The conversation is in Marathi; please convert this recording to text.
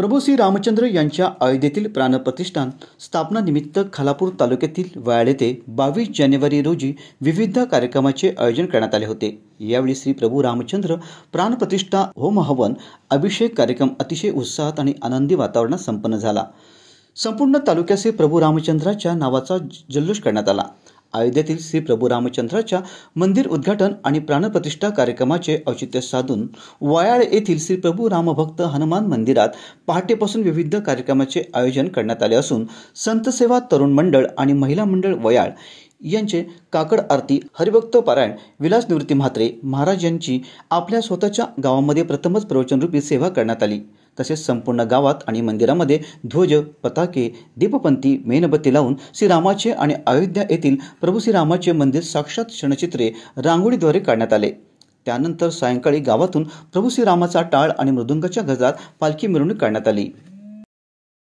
प्रभू श्री रामचंद्र यांच्या अयोध्येतील प्राणप्रतिष्ठान स्थापनानिमित्त खालापूर तालुक्यातील वयाळ येथे बावीस जानेवारी रोजी विविध कार्यक्रमाचे आयोजन करण्यात आले होते यावेळी श्री प्रभू रामचंद्र प्राणप्रतिष्ठा होम हवन अभिषेक कार्यक्रम अतिशय उत्साहात आणि आनंदी वातावरणात संपन्न झाला संपूर्ण तालुक्याचे प्रभू रामचंद्राच्या नावाचा जल्लोष करण्यात आला अयोध्येतील श्री प्रभू रामचंद्राच्या मंदिर उद्घाटन आणि प्राणप्रतिष्ठा कार्यक्रमाचे औचित्य साधून वयाळ येथील श्री प्रभू रामभक्त हनुमान मंदिरात पहाटेपासून विविध कार्यक्रमाचे आयोजन करण्यात आले असून संतसेवा तरुण मंडळ आणि महिला मंडळ वयाळ यांचे काकड आरती हरिभक्त पारायण विलास निवृत्ती म्हात्रे महाराज यांची आपल्या स्वतःच्या गावामध्ये प्रथमच प्रवचनरूपी सेवा करण्यात आली तसेच संपूर्ण गावात आणि मंदिरामध्ये ध्वज पताके दीपपंथी मेणबत्ती लावून श्रीरामाचे आणि अयोध्या येथील प्रभू श्रीरामाचे मंदिर साक्षात क्षणचित्रे रांगोळीद्वारे काढण्यात आले त्यानंतर सायंकाळी गावातून प्रभू श्रीरामाचा टाळ आणि मृदुंगाच्या गजरात पालखी मिरवणूक काढण्यात आली